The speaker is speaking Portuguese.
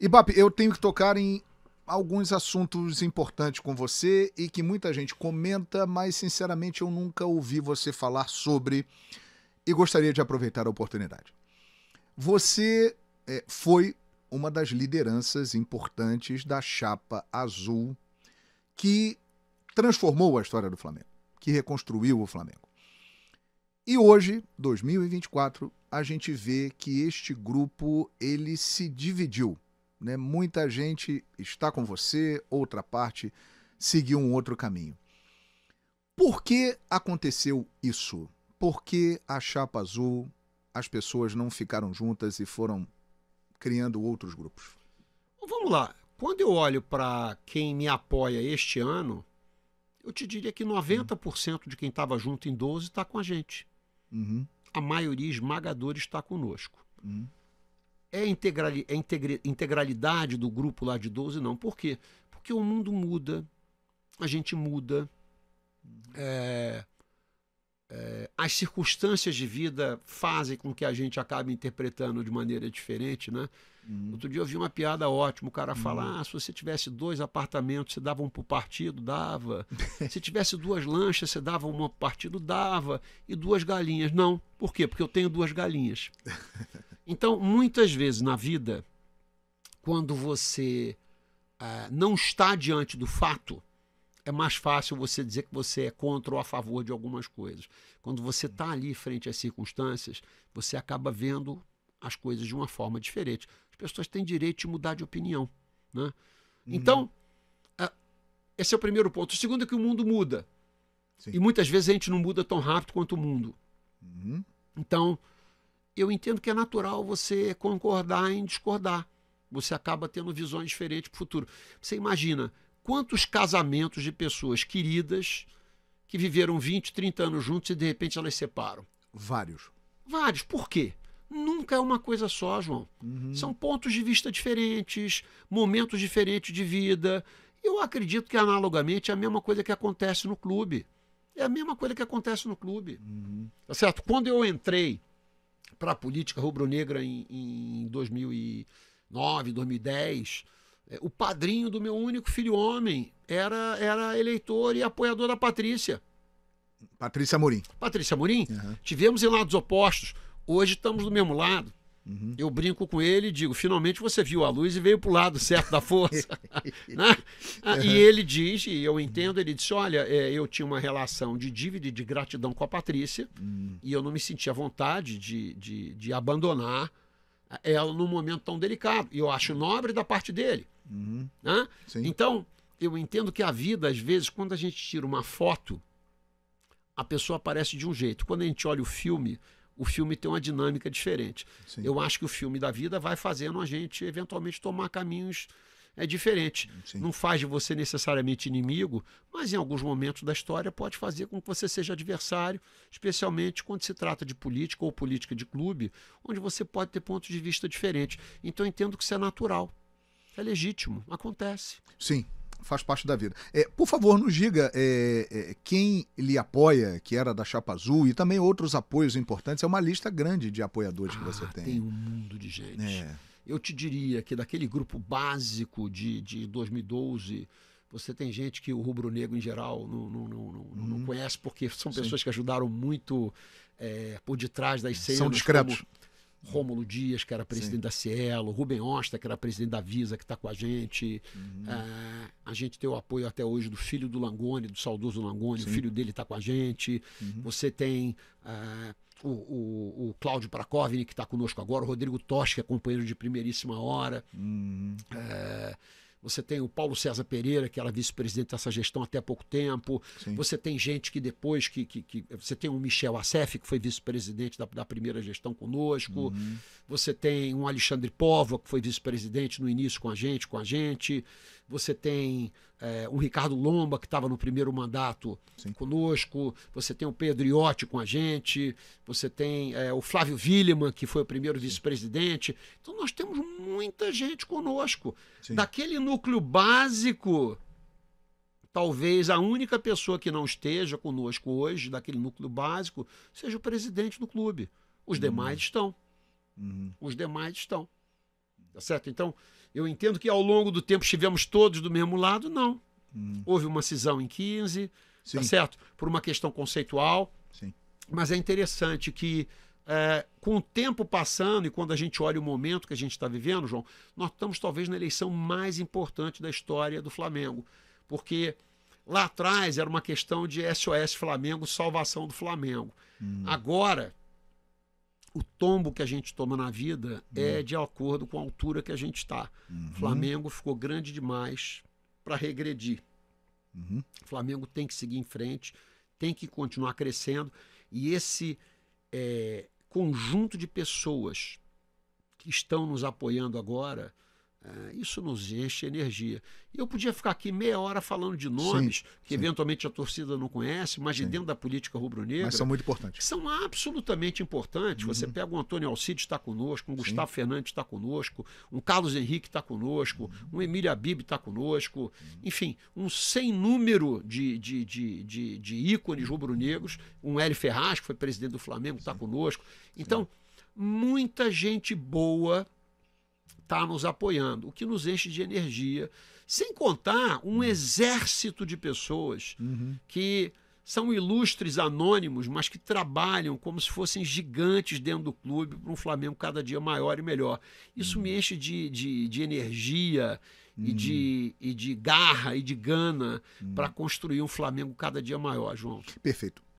Ibap, eu tenho que tocar em alguns assuntos importantes com você e que muita gente comenta, mas sinceramente eu nunca ouvi você falar sobre e gostaria de aproveitar a oportunidade. Você é, foi uma das lideranças importantes da chapa azul que transformou a história do Flamengo, que reconstruiu o Flamengo. E hoje, 2024, a gente vê que este grupo ele se dividiu né? Muita gente está com você, outra parte seguiu um outro caminho. Por que aconteceu isso? Por que a chapa azul, as pessoas não ficaram juntas e foram criando outros grupos? Vamos lá. Quando eu olho para quem me apoia este ano, eu te diria que 90% de quem estava junto em 12 está com a gente. Uhum. A maioria esmagadora está conosco. Uhum é, integrali, é integre, integralidade do grupo lá de 12, não. Por quê? Porque o mundo muda, a gente muda, é, é, as circunstâncias de vida fazem com que a gente acabe interpretando de maneira diferente, né? Uhum. Outro dia eu vi uma piada ótima, o cara uhum. fala, ah, se você tivesse dois apartamentos, você dava um pro partido? Dava. se tivesse duas lanchas, você dava uma pro partido? Dava. E duas galinhas? Não. Por quê? Porque eu tenho duas galinhas. Então, muitas vezes na vida, quando você ah, não está diante do fato, é mais fácil você dizer que você é contra ou a favor de algumas coisas. Quando você está ali frente às circunstâncias, você acaba vendo as coisas de uma forma diferente. As pessoas têm direito de mudar de opinião. Né? Uhum. Então, ah, esse é o primeiro ponto. O segundo é que o mundo muda. Sim. E muitas vezes a gente não muda tão rápido quanto o mundo. Uhum. Então, eu entendo que é natural você concordar em discordar. Você acaba tendo visões diferentes para o futuro. Você imagina quantos casamentos de pessoas queridas que viveram 20, 30 anos juntos e de repente elas separam? Vários. Vários. Por quê? Nunca é uma coisa só, João. Uhum. São pontos de vista diferentes, momentos diferentes de vida. Eu acredito que, analogamente, é a mesma coisa que acontece no clube. É a mesma coisa que acontece no clube. Uhum. Tá certo? Quando eu entrei para a política rubro-negra em, em 2009, 2010. É, o padrinho do meu único filho homem era, era eleitor e apoiador da Patrícia. Patrícia Morim. Patrícia Morim. Uhum. Tivemos em lados opostos. Hoje estamos do mesmo lado. Uhum. Eu brinco com ele e digo: finalmente você viu a luz e veio para o lado certo da força. né? Ah, e ele diz, e eu entendo, ele disse: olha, é, eu tinha uma relação de dívida e de gratidão com a Patrícia, uhum. e eu não me sentia vontade de, de, de, abandonar ela num momento tão delicado. E eu acho nobre da parte dele. Uhum. Né? Então, eu entendo que a vida, às vezes, quando a gente tira uma foto, a pessoa aparece de um jeito. Quando a gente olha o filme, o filme tem uma dinâmica diferente. Sim. Eu acho que o filme da vida vai fazendo a gente eventualmente tomar caminhos é diferente. Sim. Não faz de você necessariamente inimigo, mas em alguns momentos da história pode fazer com que você seja adversário, especialmente quando se trata de política ou política de clube, onde você pode ter pontos de vista diferentes. Então eu entendo que isso é natural. É legítimo, acontece. Sim, faz parte da vida. É, por favor, nos diga é, é, quem lhe apoia, que era da Chapa Azul, e também outros apoios importantes. É uma lista grande de apoiadores ah, que você ah, tem. Tem um mundo de gente. É. Eu te diria que daquele grupo básico de, de 2012 você tem gente que o rubro-negro em geral não, não, não, não, não uhum. conhece, porque são pessoas Sim. que ajudaram muito é, por detrás das cenas. São discretos. Como, Rômulo Dias, que era presidente Sim. da Cielo, Rubem Osta, que era presidente da Visa, que está com a gente. Uhum. É, a gente tem o apoio até hoje do filho do Langoni, do saudoso Langoni, o filho dele está com a gente. Uhum. Você tem é, o, o, o Cláudio Prakovni, que está conosco agora, o Rodrigo Tosch, que é companheiro de primeiríssima hora. Uhum. É, você tem o Paulo César Pereira, que era vice-presidente dessa gestão até pouco tempo. Sim. Você tem gente que depois que, que, que, Você tem o Michel Assef, que foi vice-presidente da, da, primeira gestão conosco. Uhum. Você tem um Alexandre Povo, que foi vice-presidente no início com a gente, com a gente você tem é, o Ricardo Lomba, que estava no primeiro mandato Sim. conosco, você tem o Pedro Iotti com a gente, você tem é, o Flávio Willemann, que foi o primeiro vice-presidente. Então nós temos muita gente conosco. Sim. Daquele núcleo básico talvez a única pessoa que não esteja conosco hoje, daquele núcleo básico, seja o presidente do clube. Os uhum. demais estão. Uhum. Os demais estão. Tá certo? Então, eu entendo que ao longo do tempo estivemos todos do mesmo lado, não. Hum. Houve uma cisão em 15, tá Sim. tá certo? Por uma questão conceitual. Sim. Mas é interessante que, é, com o tempo passando e quando a gente olha o momento que a gente está vivendo, João, nós estamos talvez na eleição mais importante da história do Flamengo. Porque lá atrás era uma questão de SOS Flamengo, salvação do Flamengo. Hum. Agora o tombo que a gente toma na vida uhum. é hum. de acordo com a altura que a gente está. Uhum. Flamengo ficou grande demais para regredir. Uhum. Flamengo tem que seguir em frente, tem que continuar crescendo. E esse é, conjunto de pessoas que estão nos apoiando agora é, isso nos enche energia. E eu podia ficar aqui meia hora falando de nomes sim, que sim. eventualmente a torcida não conhece, mas de sim. dentro da política rubro-negra. Mas são muito importantes. São absolutamente importantes. Uhum. Você pega o Antônio Alcides está conosco, um Gustavo Fernandes está conosco, um Carlos Henrique está conosco, uhum. um Emília Bibi está conosco. Uhum. Enfim, um sem número de, de, de, de, de ícones rubro-negros. Um Hélio Ferraz, que foi presidente do Flamengo, está conosco. Então, muita gente boa está nos apoiando, o que nos enche de energia. Sem contar um uhum. exército de pessoas uhum. que são ilustres anônimos, mas que trabalham como se fossem gigantes dentro do clube para um Flamengo cada dia maior e melhor. Isso uhum. me enche de, de, de energia uhum. e, de, uhum. e de garra e de gana para uhum. construir um Flamengo cada dia maior, João. Perfeito.